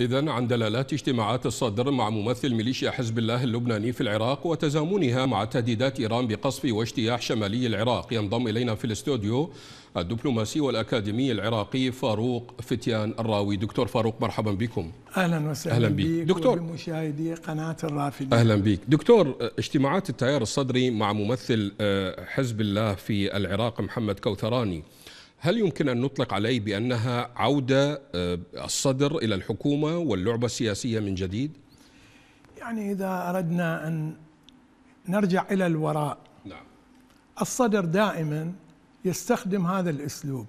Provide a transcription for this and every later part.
إذا عن دلالات اجتماعات الصدر مع ممثل ميليشيا حزب الله اللبناني في العراق وتزامنها مع تهديدات إيران بقصف واجتياح شمالي العراق ينضم إلينا في الاستوديو الدبلوماسي والأكاديمي العراقي فاروق فتيان الراوي دكتور فاروق مرحبا بكم أهلا وسهلا أهلا بك, بك. دكتور مشاهدي قناة الرافدين أهلا بك دكتور اجتماعات التيار الصدري مع ممثل آه، حزب الله في العراق محمد كوثراني هل يمكن أن نطلق عليه بأنها عودة آه، الصدر إلى الحكومة واللعبة السياسية من جديد؟ يعني إذا أردنا أن نرجع إلى الوراء نعم. الصدر دائما يستخدم هذا الأسلوب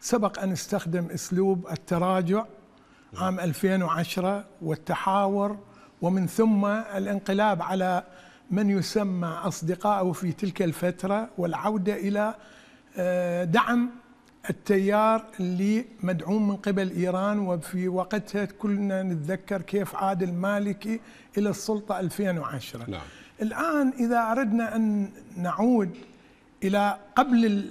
سبق أن استخدم أسلوب التراجع عام 2010 نعم. والتحاور ومن ثم الانقلاب على من يسمى أصدقائه في تلك الفترة والعودة إلى آه، دعم التيار اللي مدعوم من قبل إيران وفي وقتها كلنا نتذكر كيف عاد المالكي إلى السلطة 2010 نعم. الآن إذا أردنا أن نعود إلى قبل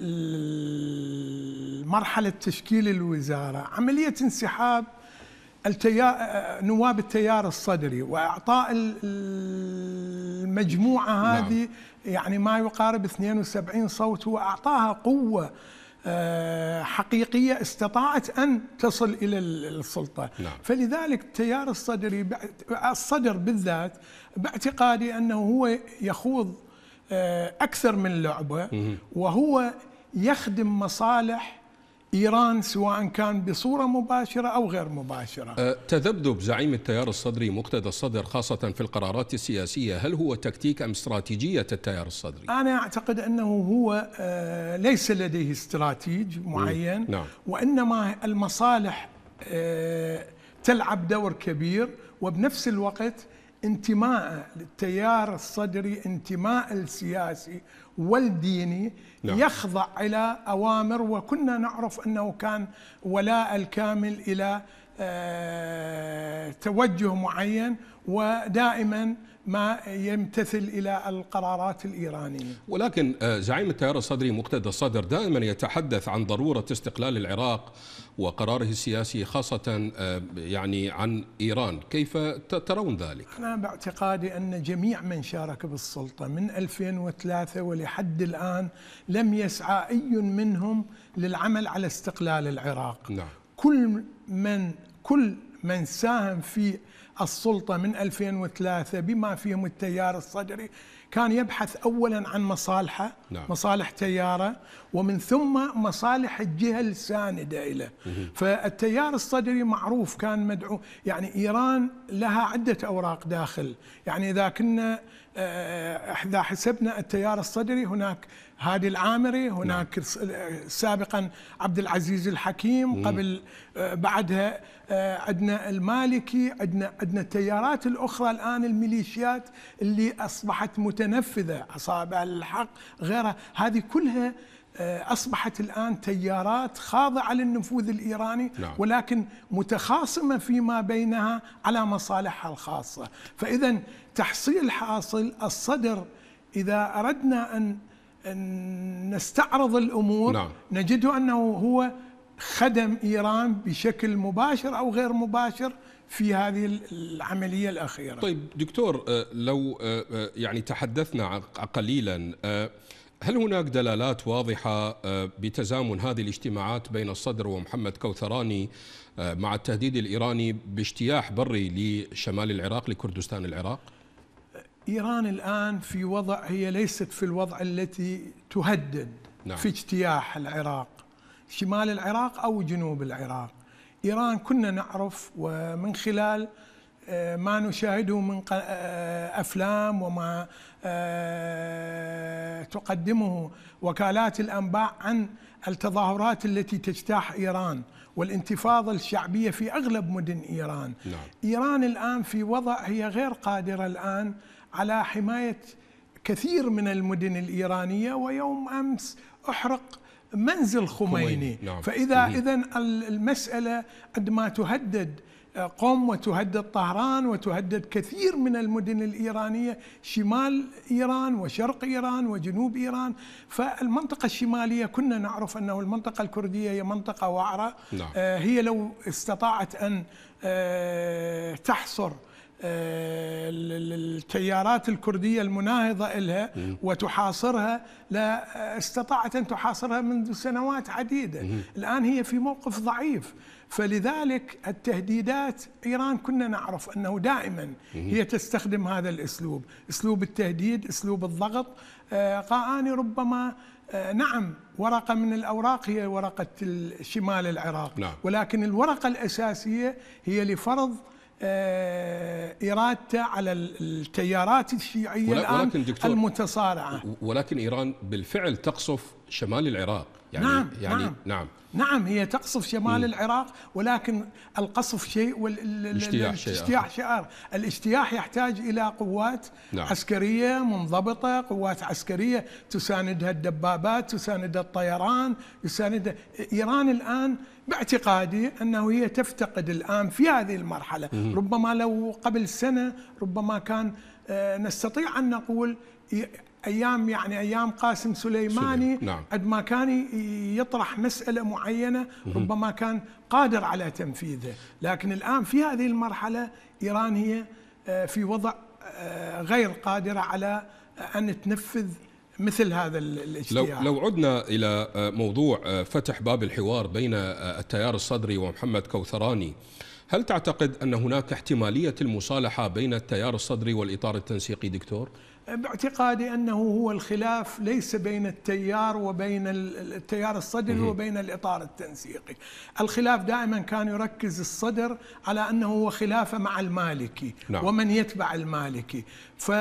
مرحلة تشكيل الوزارة عملية انسحاب التيار نواب التيار الصدري واعطاء المجموعه نعم. هذه نعم. يعني ما يقارب 72 صوت واعطاها قوه آه، حقيقية استطاعت أن تصل إلى السلطة نعم. فلذلك التيار الصدري الصدر بالذات باعتقادي أنه هو يخوض آه، أكثر من لعبة وهو يخدم مصالح إيران سواء كان بصورة مباشرة أو غير مباشرة أه، تذبذب زعيم التيار الصدري مقتدى الصدر خاصة في القرارات السياسية هل هو تكتيك أم استراتيجية التيار الصدري؟ أنا أعتقد أنه هو أه، ليس لديه استراتيج معين نعم. وإنما المصالح أه، تلعب دور كبير وبنفس الوقت انتماء للتيار الصدري انتماء السياسي والديني نعم. يخضع إلى أوامر وكنا نعرف أنه كان ولاء الكامل إلى آه، توجه معين ودائما ما يمتثل الى القرارات الايرانيه. ولكن آه، زعيم التيار الصدري مقتدى الصدر دائما يتحدث عن ضروره استقلال العراق وقراره السياسي خاصه آه، يعني عن ايران، كيف ترون ذلك؟ انا باعتقادي ان جميع من شارك بالسلطه من 2003 ولحد الان لم يسعى اي منهم للعمل على استقلال العراق. نعم. كل من كل من ساهم في السلطة من 2003 بما فيهم التيار الصدري كان يبحث أولا عن مصالحه نعم. مصالح تياره ومن ثم مصالح الجهة الساندة له فالتيار الصدري معروف كان مدعو يعني إيران لها عدة أوراق داخل يعني إذا كنا إذا آه، حسبنا التيار الصدري هناك هادي العامري هناك نعم. آه، سابقا عبد العزيز الحكيم قبل آه، بعدها عندنا المالكي عندنا عندنا التيارات الاخرى الان الميليشيات اللي اصبحت متنفذه اصابع الحق غيرها هذه كلها اصبحت الان تيارات خاضعه للنفوذ الايراني نعم. ولكن متخاصمه فيما بينها على مصالحها الخاصه فاذا تحصيل حاصل الصدر إذا أردنا أن نستعرض الأمور نعم. نجد أنه هو خدم إيران بشكل مباشر أو غير مباشر في هذه العملية الأخيرة طيب دكتور آه، لو آه، آه، يعني تحدثنا قليلا هل هناك دلالات واضحة بتزامن هذه الاجتماعات بين الصدر ومحمد كوثراني مع التهديد الإيراني باجتياح بري لشمال العراق لكردستان العراق؟ إيران الآن في وضع هي ليست في الوضع التي تهدد نعم. في اجتياح العراق شمال العراق أو جنوب العراق إيران كنا نعرف ومن خلال آه، ما نشاهده من آه، أفلام وما آه، تقدمه وكالات الأنباء عن التظاهرات التي تجتاح إيران والانتفاضة الشعبية في أغلب مدن إيران نعم. إيران الآن في وضع هي غير قادرة الآن على حمايه كثير من المدن الايرانيه ويوم امس احرق منزل خميني نعم. فاذا اذا المساله قد ما تهدد قم وتهدد طهران وتهدد كثير من المدن الإيرانية شمال إيران وشرق إيران وجنوب إيران فالمنطقة الشمالية كنا نعرف أنه المنطقة الكردية هي منطقة وعرة نعم. آه، هي لو استطاعت أن آه، تحصر آه، التيارات الكردية المناهضة إلها وتحاصرها لا استطاعت أن تحاصرها منذ سنوات عديدة الآن هي في موقف ضعيف فلذلك التهديدات إيران كنا نعرف أنه دائما هي تستخدم هذا الأسلوب أسلوب التهديد أسلوب الضغط آه، قاني ربما آه، نعم ورقة من الأوراق هي ورقة شمال العراق نعم. ولكن الورقة الأساسية هي لفرض آه، إرادته على التيارات الشيعية ولكن الآن المتصارعة ولكن إيران بالفعل تقصف شمال العراق يعني نعم يعني نعم نعم, نعم هي تقصف شمال م. العراق ولكن القصف شيء والاجتياح شيء الاجتياح يحتاج إلى قوات نعم. عسكرية منضبطة قوات عسكرية تساندها الدبابات تساندها الطيران يساندها إيران الآن باعتقادي أنه هي تفتقد الآن في هذه المرحلة م. ربما لو قبل سنة ربما كان آه، نستطيع أن نقول ايام يعني ايام قاسم سليماني نعم. قد ما كان يطرح مساله معينه ربما كان قادر على تنفيذه لكن الان في هذه المرحله ايران هي آه، في وضع آه، غير قادره على آه، ان تنفذ مثل هذا الاجتماع لو, لو عدنا إلى موضوع فتح باب الحوار بين التيار الصدري ومحمد كوثراني هل تعتقد أن هناك احتمالية المصالحة بين التيار الصدري والإطار التنسيقي دكتور؟ باعتقادي انه هو الخلاف ليس بين التيار وبين التيار الصدري وبين الاطار التنسيقي. الخلاف دائما كان يركز الصدر على انه هو خلافه مع المالكي نعم. ومن يتبع المالكي. فهو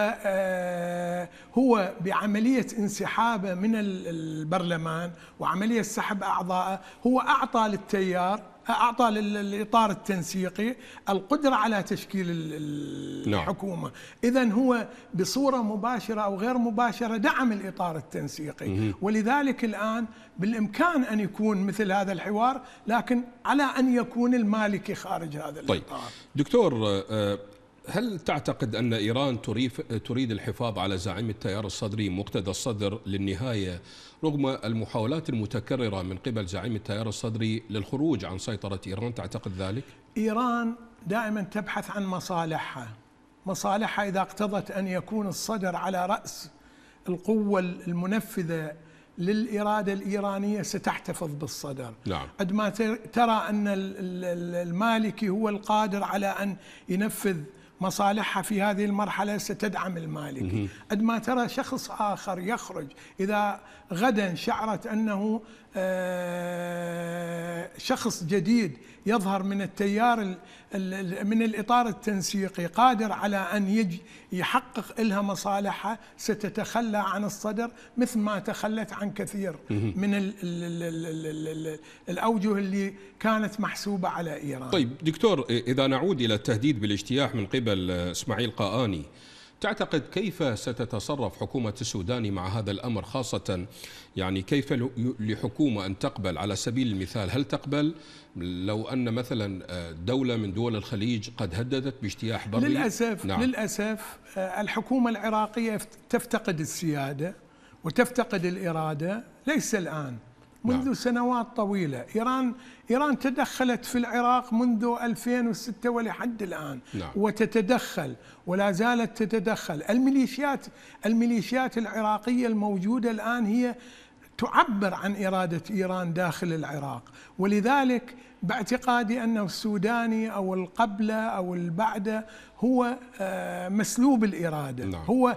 آه، بعمليه انسحابه من البرلمان وعمليه سحب اعضائه هو اعطى للتيار اعطى للاطار التنسيقي القدره على تشكيل نعم. الحكومه اذا هو بصوره مباشره او غير مباشره دعم الاطار التنسيقي ولذلك الان بالامكان ان يكون مثل هذا الحوار لكن على ان يكون المالكي خارج هذا طيب. الاطار طيب. دكتور آه، هل تعتقد أن إيران تريد الحفاظ على زعيم التيار الصدري مقتدى الصدر للنهاية رغم المحاولات المتكررة من قبل زعيم التيار الصدري للخروج عن سيطرة إيران تعتقد ذلك؟ إيران دائما تبحث عن مصالحها مصالحها إذا اقتضت أن يكون الصدر على رأس القوة المنفذة للإرادة الإيرانية ستحتفظ بالصدر نعم. ترى أن المالكي هو القادر على أن ينفذ مصالحها في هذه المرحلة ستدعم المالك قد ما ترى شخص آخر يخرج إذا غدا شعرت أنه آه، شخص جديد يظهر من التيار من الإطار التنسيقي قادر على أن يحقق لها مصالحها ستتخلى عن الصدر مثل ما تخلت عن كثير من الأوجه اللي كانت محسوبة على إيران طيب دكتور إذا نعود إلى التهديد بالاجتياح من قبل آه، إسماعيل قاآني تعتقد كيف ستتصرف حكومة السودان مع هذا الأمر خاصة يعني كيف لحكومة أن تقبل على سبيل المثال هل تقبل لو أن مثلا آه، دولة من دول الخليج قد هددت باجتياح بري للأسف, نعم. للأسف آه، الحكومة العراقية تفتقد السيادة وتفتقد الإرادة ليس الآن منذ نعم. سنوات طويلة إيران إيران تدخلت في العراق منذ 2006 ولحد الآن نعم. وتتدخل ولا زالت تتدخل الميليشيات الميليشيات العراقية الموجودة الآن هي تعبر عن إرادة إيران داخل العراق ولذلك باعتقادي أنه السوداني أو القبلة أو البعدة هو آه، مسلوب الإرادة نعم. هو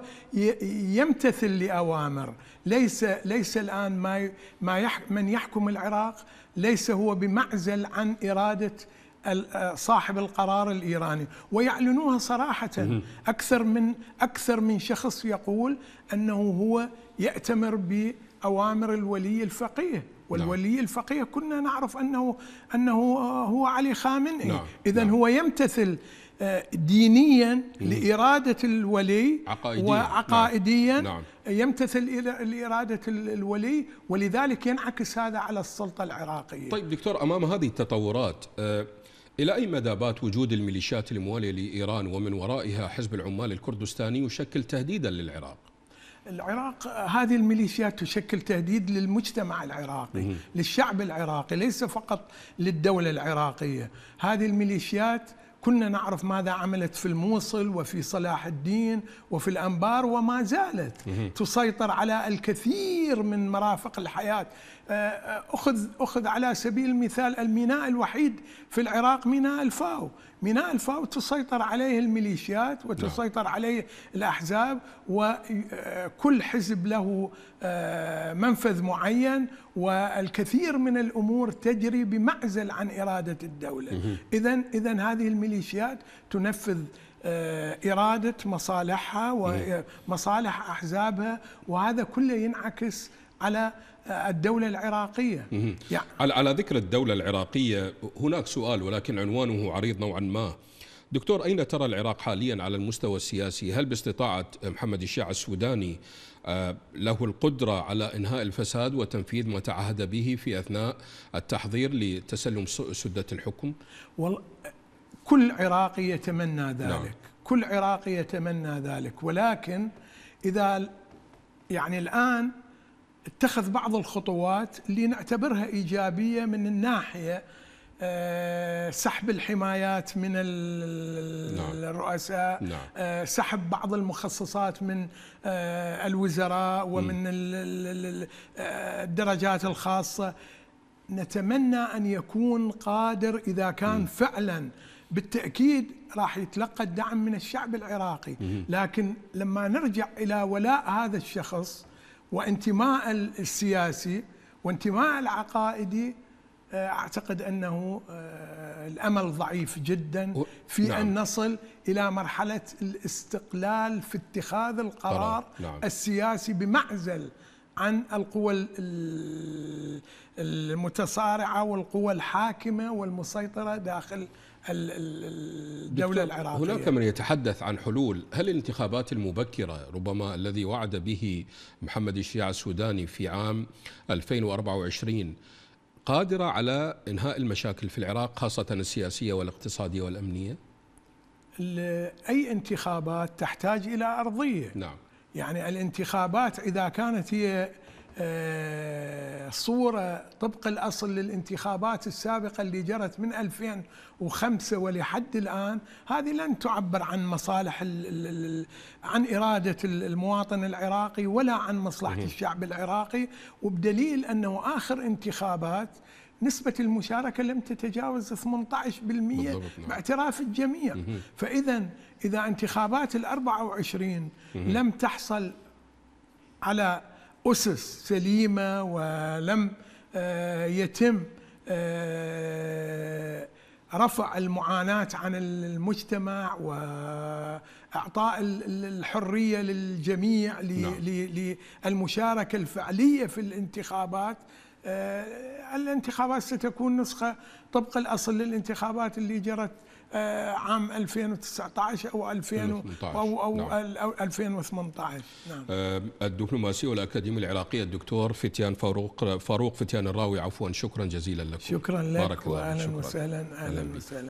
يمتثل لأوامر ليس ليس الآن ما ما من يحكم العراق ليس هو بمعزل عن إرادة آه، صاحب القرار الايراني ويعلنوها صراحه اكثر من اكثر من شخص يقول انه هو ياتمر ب أوامر الولي الفقيه والولي نعم. الفقيه كنا نعرف أنه, أنه آه، هو علي خامنئي نعم. إذا نعم. هو يمتثل آه، دينيا لإرادة الولي عقائديا وعقائديا نعم. نعم. يمتثل لإرادة الولي ولذلك ينعكس هذا على السلطة العراقية طيب دكتور أمام هذه التطورات آه، إلى أي مدى بات وجود الميليشيات الموالية لإيران ومن ورائها حزب العمال الكردستاني يشكل تهديدا للعراق؟ العراق هذه الميليشيات تشكل تهديد للمجتمع العراقي مم. للشعب العراقي ليس فقط للدولة العراقية هذه الميليشيات كنا نعرف ماذا عملت في الموصل وفي صلاح الدين وفي الأنبار وما زالت مم. تسيطر على الكثير من مرافق الحياة آه، آه، أخذ, أخذ على سبيل المثال الميناء الوحيد في العراق ميناء الفاو ميناء الفاو تسيطر عليه الميليشيات وتسيطر نعم. عليه الأحزاب وكل آه، حزب له آه، منفذ معين والكثير من الأمور تجري بمعزل عن إرادة الدولة إذا إذا هذه الميليشيات تنفذ آه، إرادة مصالحها ومصالح أحزابها وهذا كله ينعكس على آه، الدولة العراقية يعني على ذكر الدولة العراقية هناك سؤال ولكن عنوانه عريض نوعا ما دكتور أين ترى العراق حاليا على المستوى السياسي هل باستطاعة محمد الشيع السوداني آه، له القدرة على إنهاء الفساد وتنفيذ ما تعهد به في أثناء التحضير لتسلم سدة الحكم والله كل عراقي يتمنى نعم. ذلك نعم. كل عراقي يتمنى ذلك ولكن إذا يعني الآن اتخذ بعض الخطوات اللي نعتبرها ايجابيه من الناحيه آه، سحب الحمايات من نعم. الرؤساء نعم. آه، سحب بعض المخصصات من آه، الوزراء ومن الدرجات الخاصة نتمنى أن يكون قادر إذا كان فعلا بالتأكيد راح يتلقى الدعم من الشعب العراقي لكن لما نرجع إلى ولاء هذا الشخص وانتماء السياسي وانتماء العقائدي آه، اعتقد انه آه، الامل ضعيف جدا في نعم. ان نصل الى مرحله الاستقلال في اتخاذ القرار نعم. السياسي بمعزل عن القوى المتصارعه والقوى الحاكمه والمسيطره داخل الدولة العراقية هناك من يتحدث عن حلول هل الانتخابات المبكرة ربما الذي وعد به محمد الشيع السوداني في عام 2024 قادرة على إنهاء المشاكل في العراق خاصة السياسية والاقتصادية والأمنية؟ أي انتخابات تحتاج إلى أرضية نعم يعني الانتخابات إذا كانت هي آه، صورة طبق الأصل للانتخابات السابقة اللي جرت من 2005 ولحد الآن هذه لن تعبر عن مصالح عن إرادة المواطن العراقي ولا عن مصلحة الشعب العراقي وبدليل أنه آخر انتخابات نسبة المشاركة لم تتجاوز 18% بالضبط. نعم. باعتراف الجميع فإذا إذا انتخابات ال 24 لم تحصل على أسس سليمة ولم آه، يتم آه، رفع المعاناة عن المجتمع وإعطاء الحرية للجميع نعم. للمشاركة الفعلية في الانتخابات آه، الانتخابات ستكون نسخة طبق الأصل للانتخابات اللي جرت آه، عام 2019 او 2000 او او نعم. 2018 نعم آه، الدبلوماسي والاكاديمي العراقي الدكتور فتيان فاروق فاروق فتيان الراوي عفوا شكرا جزيلا لكم شكرا لك بارك الله وسهلا اهلا وسهلا